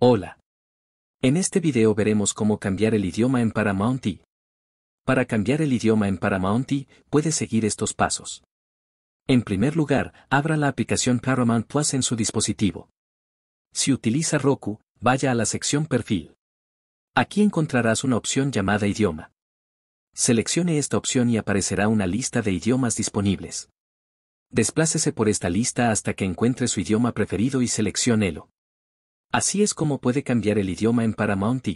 Hola. En este video veremos cómo cambiar el idioma en Paramount Para cambiar el idioma en Paramount puedes puede seguir estos pasos. En primer lugar, abra la aplicación Paramount Plus en su dispositivo. Si utiliza Roku, vaya a la sección Perfil. Aquí encontrarás una opción llamada Idioma. Seleccione esta opción y aparecerá una lista de idiomas disponibles. Desplácese por esta lista hasta que encuentre su idioma preferido y seleccionelo. Así es como puede cambiar el idioma en Paramount